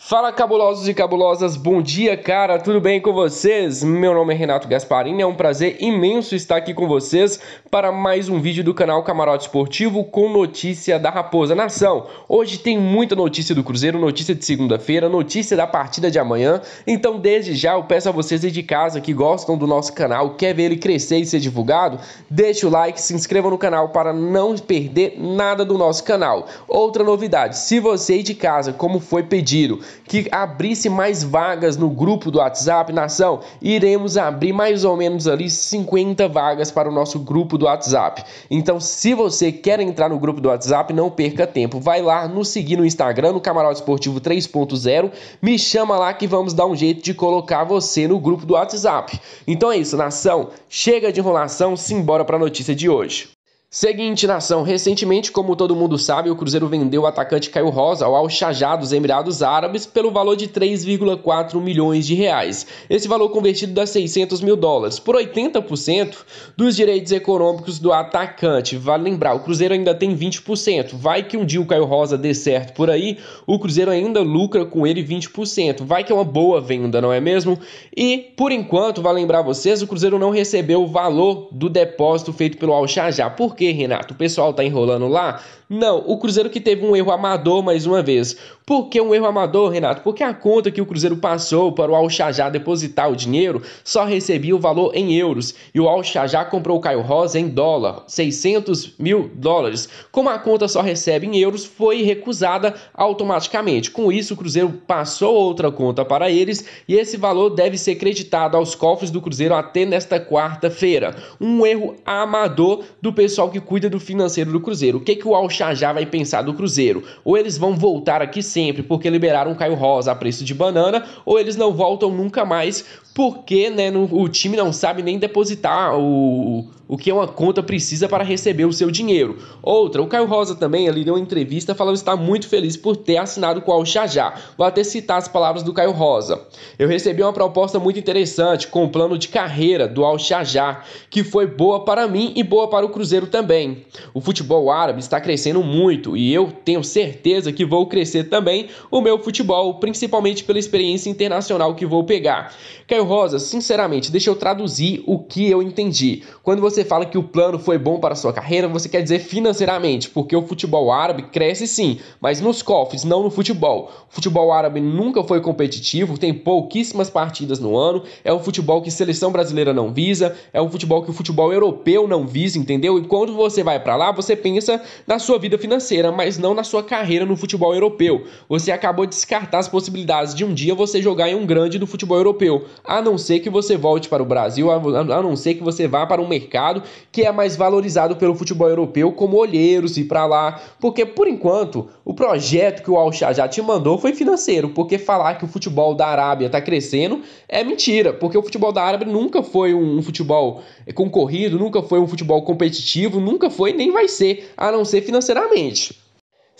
Fala cabulosos e cabulosas, bom dia cara, tudo bem com vocês? Meu nome é Renato Gasparini, é um prazer imenso estar aqui com vocês para mais um vídeo do canal Camarote Esportivo com notícia da Raposa Nação. Hoje tem muita notícia do Cruzeiro, notícia de segunda-feira, notícia da partida de amanhã, então desde já eu peço a vocês aí de casa que gostam do nosso canal, quer ver ele crescer e ser divulgado, deixe o like, se inscreva no canal para não perder nada do nosso canal. Outra novidade, se você aí de casa, como foi pedido, que abrisse mais vagas no grupo do WhatsApp, nação, iremos abrir mais ou menos ali 50 vagas para o nosso grupo do WhatsApp. Então, se você quer entrar no grupo do WhatsApp, não perca tempo. Vai lá nos seguir no Instagram, no Camarote Esportivo 3.0, me chama lá que vamos dar um jeito de colocar você no grupo do WhatsApp. Então é isso, nação, chega de enrolação, simbora para a notícia de hoje. Seguinte, nação, recentemente, como todo mundo sabe, o Cruzeiro vendeu o atacante Caio Rosa ao Al-Shajá dos Emirados Árabes pelo valor de 3,4 milhões de reais. Esse valor convertido dá 600 mil dólares, por 80% dos direitos econômicos do atacante. Vale lembrar, o Cruzeiro ainda tem 20%. Vai que um dia o Caio Rosa dê certo por aí, o Cruzeiro ainda lucra com ele 20%. Vai que é uma boa venda, não é mesmo? E, por enquanto, vale lembrar vocês, o Cruzeiro não recebeu o valor do depósito feito pelo Al-Shajá. Por Renato? O pessoal tá enrolando lá? Não, o Cruzeiro que teve um erro amador mais uma vez. Por que um erro amador, Renato? Porque a conta que o Cruzeiro passou para o Al Alxajá depositar o dinheiro só recebia o valor em euros e o Al Alxajá comprou o Caio Rosa em dólar, 600 mil dólares. Como a conta só recebe em euros, foi recusada automaticamente. Com isso, o Cruzeiro passou outra conta para eles e esse valor deve ser creditado aos cofres do Cruzeiro até nesta quarta-feira. Um erro amador do pessoal pessoal que cuida do financeiro do Cruzeiro. O que, que o Alxajá vai pensar do Cruzeiro? Ou eles vão voltar aqui sempre porque liberaram o Caio Rosa a preço de banana, ou eles não voltam nunca mais porque né, no, o time não sabe nem depositar o, o que uma conta precisa para receber o seu dinheiro. Outra, o Caio Rosa também ali deu uma entrevista falando que está muito feliz por ter assinado com o Alxajá. Vou até citar as palavras do Caio Rosa. Eu recebi uma proposta muito interessante com o plano de carreira do Alxajá, que foi boa para mim e boa para o Cruzeiro também também. O futebol árabe está crescendo muito e eu tenho certeza que vou crescer também o meu futebol, principalmente pela experiência internacional que vou pegar. Caio Rosa, sinceramente, deixa eu traduzir o que eu entendi. Quando você fala que o plano foi bom para a sua carreira, você quer dizer financeiramente, porque o futebol árabe cresce sim, mas nos cofres, não no futebol. O futebol árabe nunca foi competitivo, tem pouquíssimas partidas no ano, é um futebol que seleção brasileira não visa, é um futebol que o futebol europeu não visa, entendeu? Enquanto quando você vai para lá, você pensa na sua vida financeira, mas não na sua carreira no futebol europeu. Você acabou de descartar as possibilidades de um dia você jogar em um grande do futebol europeu, a não ser que você volte para o Brasil, a não ser que você vá para um mercado que é mais valorizado pelo futebol europeu, como olheiros e para lá, porque por enquanto o projeto que o Al já te mandou foi financeiro, porque falar que o futebol da Arábia está crescendo é mentira, porque o futebol da Arábia nunca foi um futebol é, concorrido, nunca foi um futebol competitivo, nunca foi nem vai ser, a não ser financeiramente.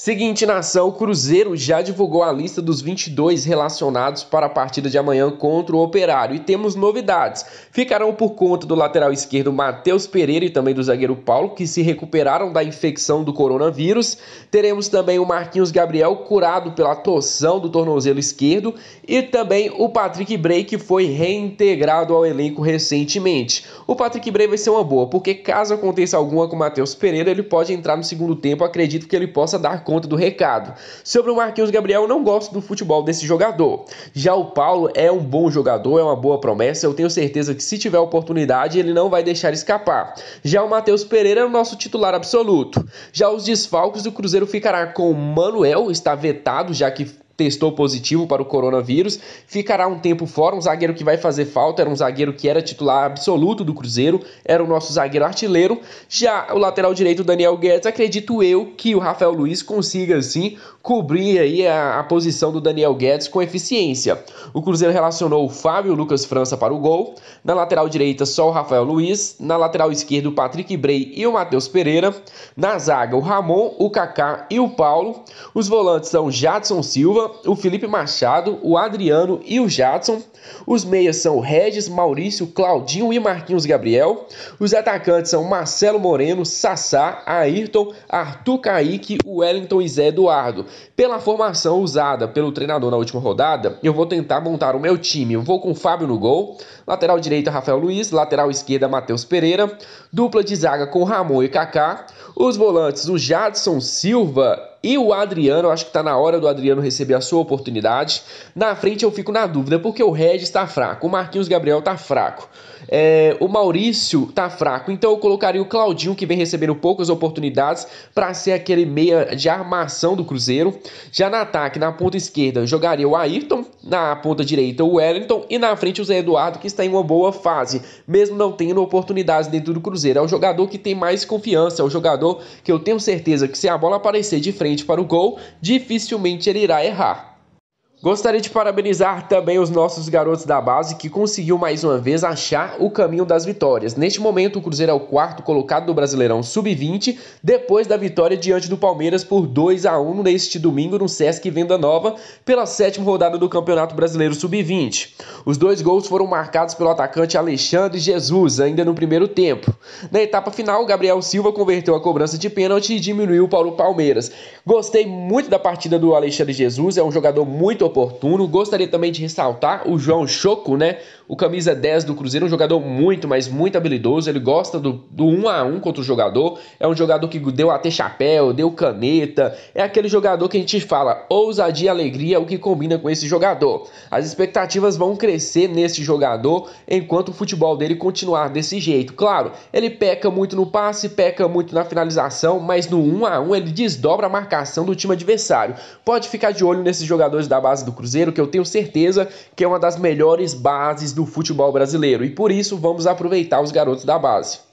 Seguinte, nação, o Cruzeiro já divulgou a lista dos 22 relacionados para a partida de amanhã contra o Operário e temos novidades. Ficarão por conta do lateral esquerdo Matheus Pereira e também do zagueiro Paulo, que se recuperaram da infecção do coronavírus. Teremos também o Marquinhos Gabriel, curado pela torção do tornozelo esquerdo, e também o Patrick Bray, que foi reintegrado ao elenco recentemente. O Patrick Bray vai ser uma boa, porque caso aconteça alguma com o Matheus Pereira, ele pode entrar no segundo tempo, acredito que ele possa dar conta do recado. Sobre o Marquinhos Gabriel, eu não gosto do futebol desse jogador. Já o Paulo é um bom jogador, é uma boa promessa. Eu tenho certeza que se tiver oportunidade, ele não vai deixar escapar. Já o Matheus Pereira é o nosso titular absoluto. Já os desfalques, o Cruzeiro ficará com o Manuel, está vetado, já que testou positivo para o coronavírus, ficará um tempo fora, um zagueiro que vai fazer falta, era um zagueiro que era titular absoluto do Cruzeiro, era o nosso zagueiro artilheiro. Já o lateral direito Daniel Guedes, acredito eu que o Rafael Luiz consiga assim cobrir aí a, a, posição do Daniel Guedes com eficiência. O Cruzeiro relacionou o Fábio Lucas França para o gol, na lateral direita só o Rafael Luiz, na lateral esquerda o Patrick Brey e o Matheus Pereira, na zaga o Ramon, o Kaká e o Paulo. Os volantes são o Jadson Silva, o Felipe Machado, o Adriano e o Jadson. Os meias são o Regis, Maurício, Claudinho e Marquinhos Gabriel. Os atacantes são Marcelo Moreno, Sassá, Ayrton, Arthur Kaique, Wellington e Zé Eduardo. Pela formação usada pelo treinador na última rodada, eu vou tentar montar o meu time. Eu vou com Fábio no gol, lateral direita Rafael Luiz, lateral esquerda Matheus Pereira, dupla de zaga com Ramon e Kaká, os volantes o Jadson Silva e o Adriano. Acho que está na hora do Adriano receber a sua oportunidade. Na frente eu fico na dúvida, porque o Regis está fraco, o Marquinhos Gabriel está fraco, é, o Maurício está fraco. Então eu colocaria o Claudinho, que vem recebendo poucas oportunidades, para ser aquele meia de armação do Cruzeiro. Já na ataque, na ponta esquerda, jogaria o Ayrton, na ponta direita o Wellington e na frente o Zé Eduardo, que está em uma boa fase, mesmo não tendo oportunidades dentro do Cruzeiro. É o jogador que tem mais confiança, é o jogador que eu tenho certeza que se a bola aparecer de frente frente para o gol, dificilmente ele irá errar. Gostaria de parabenizar também os nossos garotos da base que conseguiu mais uma vez achar o caminho das vitórias. Neste momento, o Cruzeiro é o quarto colocado do Brasileirão Sub-20, depois da vitória diante do Palmeiras por 2 a 1 neste domingo no Sesc Venda Nova, pela sétima rodada do Campeonato Brasileiro Sub-20. Os dois gols foram marcados pelo atacante Alexandre Jesus, ainda no primeiro tempo. Na etapa final, Gabriel Silva converteu a cobrança de pênalti e diminuiu para o Palmeiras. Gostei muito da partida do Alexandre Jesus, é um jogador muito oportuno. Gostaria também de ressaltar o João Choco, né? O camisa 10 do Cruzeiro, um jogador muito, mas muito habilidoso. Ele gosta do, do 1 a 1 contra o jogador. É um jogador que deu até chapéu, deu caneta. É aquele jogador que a gente fala ousadia, alegria, o que combina com esse jogador. As expectativas vão crescer nesse jogador enquanto o futebol dele continuar desse jeito. Claro, ele peca muito no passe, peca muito na finalização, mas no 1 a 1 ele desdobra a marcação do time adversário. Pode ficar de olho nesses jogadores da base base do Cruzeiro, que eu tenho certeza que é uma das melhores bases do futebol brasileiro. E por isso vamos aproveitar os garotos da base.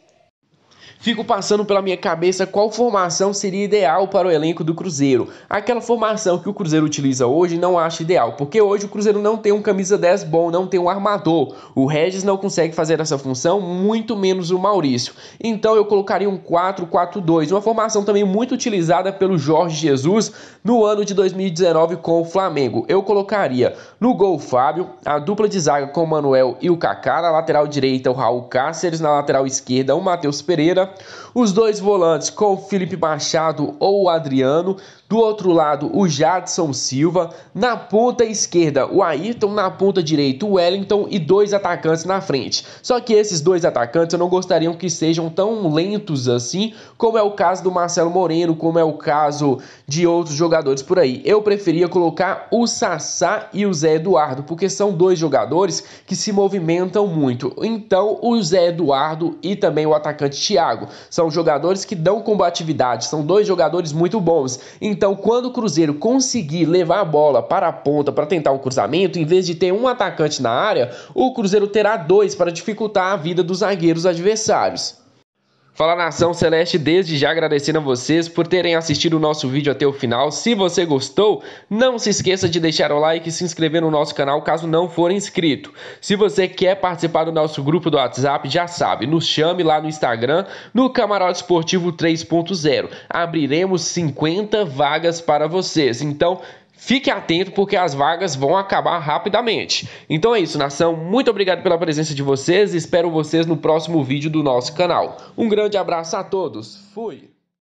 Fico passando pela minha cabeça qual formação seria ideal para o elenco do Cruzeiro. Aquela formação que o Cruzeiro utiliza hoje não acho ideal, porque hoje o Cruzeiro não tem um camisa 10 bom, não tem um armador. O Regis não consegue fazer essa função, muito menos o Maurício. Então eu colocaria um 4-4-2, uma formação também muito utilizada pelo Jorge Jesus no ano de 2019 com o Flamengo. Eu colocaria no gol o Fábio, a dupla de zaga com o Manuel e o Kaká, na lateral direita o Raul Cáceres, na lateral esquerda o Matheus Pereira os dois volantes com Felipe Machado ou Adriano do outro lado, o Jadson Silva. Na ponta esquerda, o Ayrton. Na ponta direita, o Wellington. E dois atacantes na frente. Só que esses dois atacantes eu não gostaria que sejam tão lentos assim, como é o caso do Marcelo Moreno, como é o caso de outros jogadores por aí. Eu preferia colocar o Sassá e o Zé Eduardo, porque são dois jogadores que se movimentam muito. Então, o Zé Eduardo e também o atacante Thiago são jogadores que dão combatividade, são dois jogadores muito bons. Então, quando o Cruzeiro conseguir levar a bola para a ponta para tentar um cruzamento, em vez de ter um atacante na área, o Cruzeiro terá dois para dificultar a vida dos zagueiros adversários. Fala nação celeste, desde já agradecendo a vocês por terem assistido o nosso vídeo até o final. Se você gostou, não se esqueça de deixar o like e se inscrever no nosso canal caso não for inscrito. Se você quer participar do nosso grupo do WhatsApp, já sabe, nos chame lá no Instagram, no Camarote Esportivo 3.0. Abriremos 50 vagas para vocês. Então, Fique atento porque as vagas vão acabar rapidamente. Então é isso, nação. Muito obrigado pela presença de vocês. Espero vocês no próximo vídeo do nosso canal. Um grande abraço a todos. Fui!